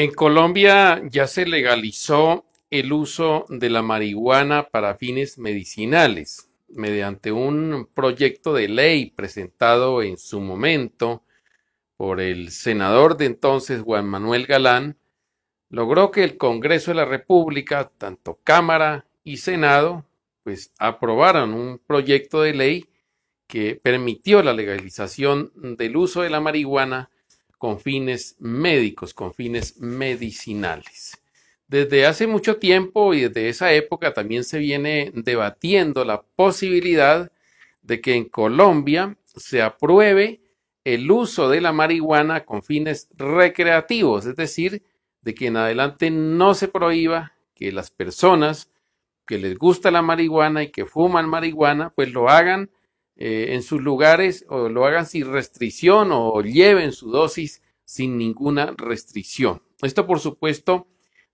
En Colombia ya se legalizó el uso de la marihuana para fines medicinales mediante un proyecto de ley presentado en su momento por el senador de entonces Juan Manuel Galán, logró que el Congreso de la República, tanto Cámara y Senado, pues aprobaran un proyecto de ley que permitió la legalización del uso de la marihuana con fines médicos, con fines medicinales. Desde hace mucho tiempo y desde esa época también se viene debatiendo la posibilidad de que en Colombia se apruebe el uso de la marihuana con fines recreativos, es decir, de que en adelante no se prohíba que las personas que les gusta la marihuana y que fuman marihuana, pues lo hagan eh, en sus lugares o lo hagan sin restricción o lleven su dosis sin ninguna restricción. Esto, por supuesto,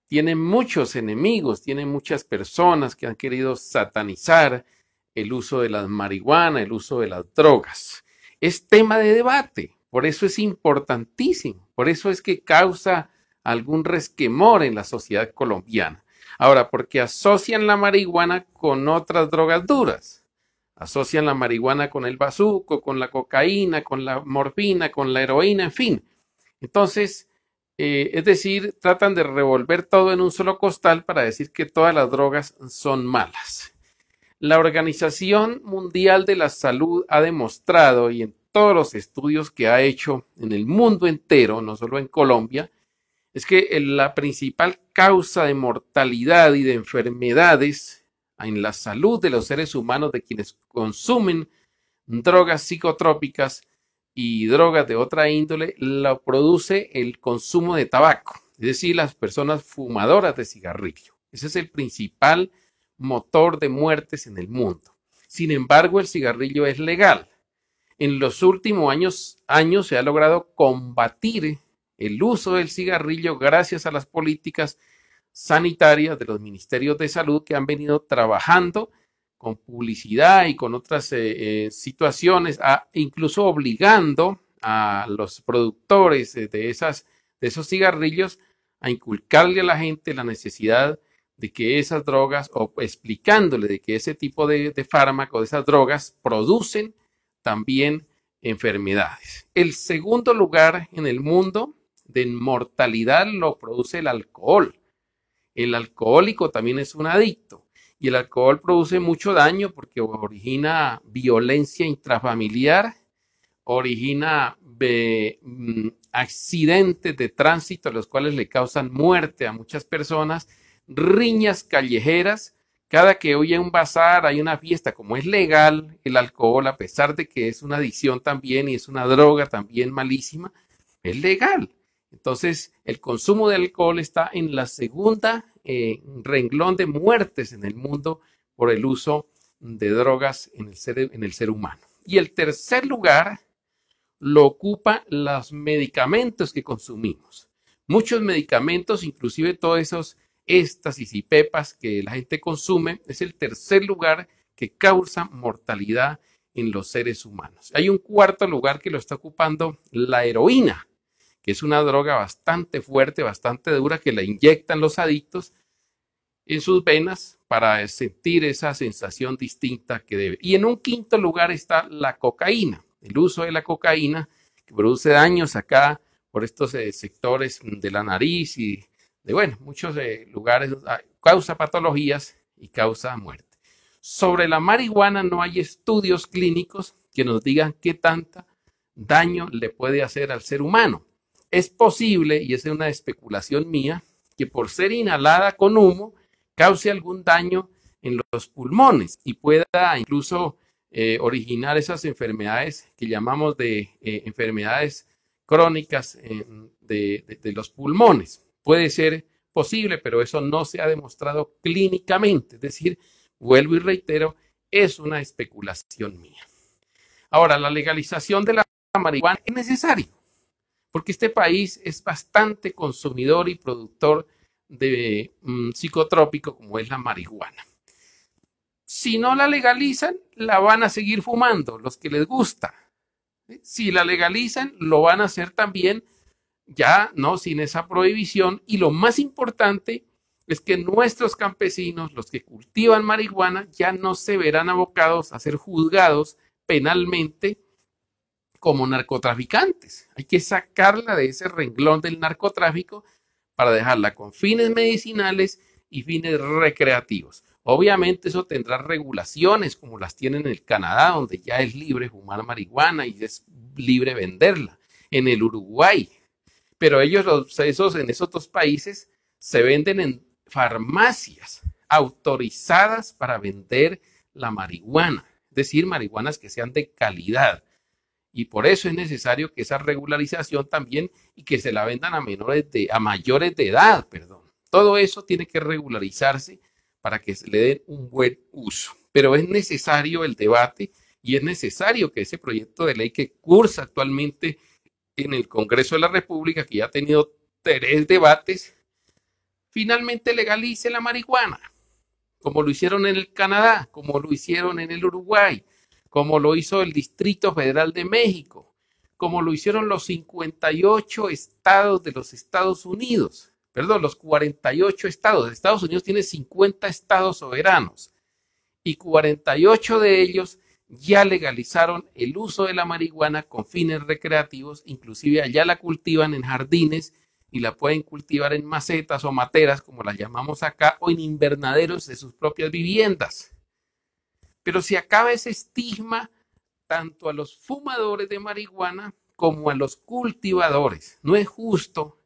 tiene muchos enemigos, tiene muchas personas que han querido satanizar el uso de la marihuana, el uso de las drogas. Es tema de debate, por eso es importantísimo, por eso es que causa algún resquemor en la sociedad colombiana. Ahora, porque asocian la marihuana con otras drogas duras. Asocian la marihuana con el bazuco, con la cocaína, con la morfina, con la heroína, en fin. Entonces, eh, es decir, tratan de revolver todo en un solo costal para decir que todas las drogas son malas. La Organización Mundial de la Salud ha demostrado, y en todos los estudios que ha hecho en el mundo entero, no solo en Colombia, es que la principal causa de mortalidad y de enfermedades en la salud de los seres humanos de quienes consumen drogas psicotrópicas y drogas de otra índole lo produce el consumo de tabaco, es decir, las personas fumadoras de cigarrillo. Ese es el principal motor de muertes en el mundo. Sin embargo, el cigarrillo es legal. En los últimos años, años se ha logrado combatir el uso del cigarrillo gracias a las políticas sanitarias de los ministerios de salud que han venido trabajando con publicidad y con otras eh, eh, situaciones, incluso obligando a los productores de, esas, de esos cigarrillos a inculcarle a la gente la necesidad de que esas drogas, o explicándole de que ese tipo de, de fármaco, de esas drogas, producen también enfermedades. El segundo lugar en el mundo de mortalidad lo produce el alcohol. El alcohólico también es un adicto y el alcohol produce mucho daño porque origina violencia intrafamiliar, origina mm, accidentes de tránsito, los cuales le causan muerte a muchas personas, riñas callejeras. Cada que hoy un bazar, hay una fiesta, como es legal el alcohol, a pesar de que es una adicción también y es una droga también malísima, es legal. Entonces, el consumo de alcohol está en la segunda eh, renglón de muertes en el mundo por el uso de drogas en el, ser, humano. Y el tercer lugar lo ocupa los medicamentos que consumimos. Muchos medicamentos, inclusive todos esos éstasis y pepas que la gente consume, es el tercer lugar que causa mortalidad en los seres humanos. Hay un cuarto lugar que lo está ocupando la heroína que es una droga bastante fuerte, bastante dura, que la inyectan los adictos en sus venas para sentir esa sensación distinta que debe. Y en un quinto lugar está la cocaína, el uso de la cocaína que produce daños acá por estos eh, sectores de la nariz y de, bueno, muchos eh, lugares, ah, causa patologías y causa muerte. Sobre la marihuana no hay estudios clínicos que nos digan qué tanta daño le puede hacer al ser humano. Es posible, y es una especulación mía, que por ser inhalada con humo cause algún daño en los pulmones y pueda incluso eh, originar esas enfermedades que llamamos de eh, enfermedades crónicas eh, de, de, los pulmones. Puede ser posible, pero eso no se ha demostrado clínicamente. Es decir, vuelvo y reitero, es una especulación mía. Ahora, la legalización de la marihuana es necesaria porque este país es bastante consumidor y productor de mm, psicotrópico como es la marihuana. Si no la legalizan, la van a seguir fumando los que les gusta. Si la legalizan, lo van a hacer también ya no sin esa prohibición y lo más importante es que nuestros campesinos, los que cultivan marihuana, ya no se verán abocados a ser juzgados penalmente como narcotraficantes. Hay que sacarla de ese renglón del narcotráfico para dejarla con fines medicinales y fines recreativos. Obviamente eso tendrá regulaciones como las tienen en el Canadá, donde ya es libre fumar marihuana y es libre venderla, en el Uruguay. Pero ellos, esos, en esos otros países, se venden en farmacias autorizadas para vender la marihuana, es decir, marihuanas que sean de calidad. Y por eso es necesario que esa regularización también y que se la vendan a menores de, a mayores de edad, perdón. Todo eso tiene que regularizarse para que se le den un buen uso. Pero es necesario el debate y es necesario que ese proyecto de ley que cursa actualmente en el Congreso de la República, que ya ha tenido tres debates, finalmente legalice la marihuana, como lo hicieron en el Canadá, como lo hicieron en el Uruguay, como lo hizo el Distrito Federal de México, como lo hicieron los 58 estados de los Estados Unidos, perdón, los 48 estados. Estados Unidos tiene 50 estados soberanos y 48 de ellos ya legalizaron el uso de la marihuana con fines recreativos, inclusive allá la cultivan en jardines y la pueden cultivar en macetas o materas, como las llamamos acá, o en invernaderos de sus propias viviendas pero se acaba ese estigma tanto a los fumadores de marihuana como a los cultivadores. No es justo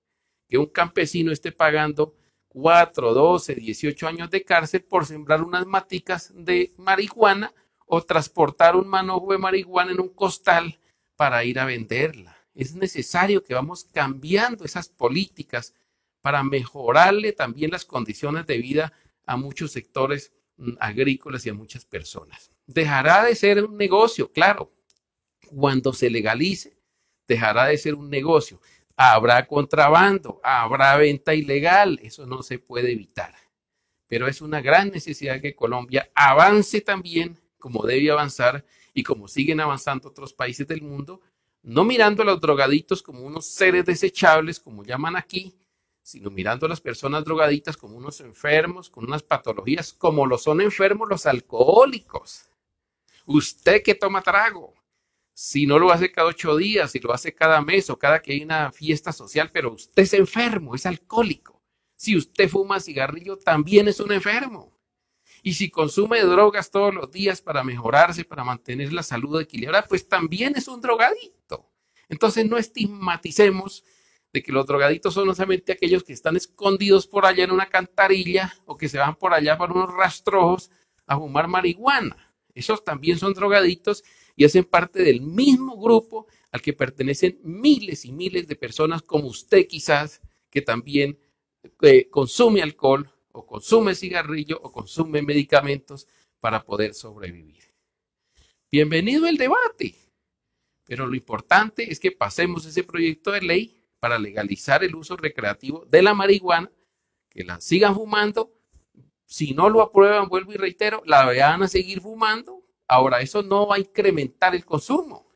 que un campesino esté pagando 4, 12, 18 años de cárcel por sembrar unas maticas de marihuana o transportar un manojo de marihuana en un costal para ir a venderla. Es necesario que vamos cambiando esas políticas para mejorarle también las condiciones de vida a muchos sectores agrícolas y a muchas personas. Dejará de ser un negocio, claro. Cuando se legalice, dejará de ser un negocio. Habrá contrabando, habrá venta ilegal, eso no se puede evitar. Pero es una gran necesidad que Colombia avance también como debe avanzar y como siguen avanzando otros países del mundo, no mirando a los drogaditos como unos seres desechables, como llaman aquí, sino mirando a las personas drogaditas como unos enfermos, con unas patologías, como lo son enfermos los alcohólicos. Usted que toma trago, si no lo hace cada ocho días, si lo hace cada mes o cada que hay una fiesta social, pero usted es enfermo, es alcohólico. Si usted fuma cigarrillo, también es un enfermo. Y si consume drogas todos los días para mejorarse, para mantener la salud equilibrada, pues también es un drogadito. Entonces no estigmaticemos de que los drogadictos son no solamente aquellos que están escondidos por allá en una cantarilla o que se van por allá para unos rastrojos a fumar marihuana. Esos también son drogadictos y hacen parte del mismo grupo al que pertenecen miles y miles de personas como usted quizás, que también eh, consume alcohol o consume cigarrillo o consume medicamentos para poder sobrevivir. Bienvenido el debate, pero lo importante es que pasemos ese proyecto de ley para legalizar el uso recreativo de la marihuana, que la sigan fumando. Si no lo aprueban, vuelvo y reitero, la van a seguir fumando. Ahora, eso no va a incrementar el consumo.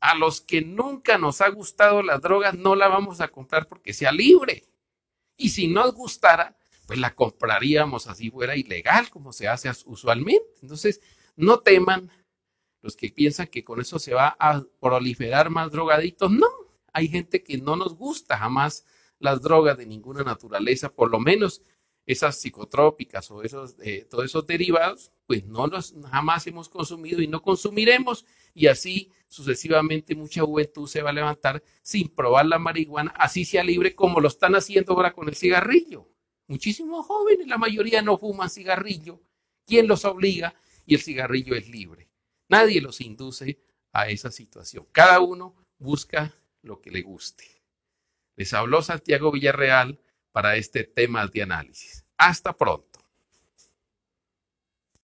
A los que nunca nos ha gustado las drogas, no la vamos a comprar porque sea libre. Y si nos gustara, pues la compraríamos así fuera ilegal, como se hace usualmente. Entonces, no teman los que piensan que con eso se va a proliferar más drogadictos. No, hay gente que no nos gusta jamás las drogas de ninguna naturaleza, por lo menos esas psicotrópicas o esos, eh, todos esos derivados, pues no los jamás hemos consumido y no consumiremos. Y así sucesivamente mucha juventud se va a levantar sin probar la marihuana, así sea libre como lo están haciendo ahora con el cigarrillo. Muchísimos jóvenes, la mayoría no fuman cigarrillo. ¿Quién los obliga? Y el cigarrillo es libre. Nadie los induce a esa situación. Cada uno busca lo que le guste. Les habló Santiago Villarreal para este tema de análisis. Hasta pronto.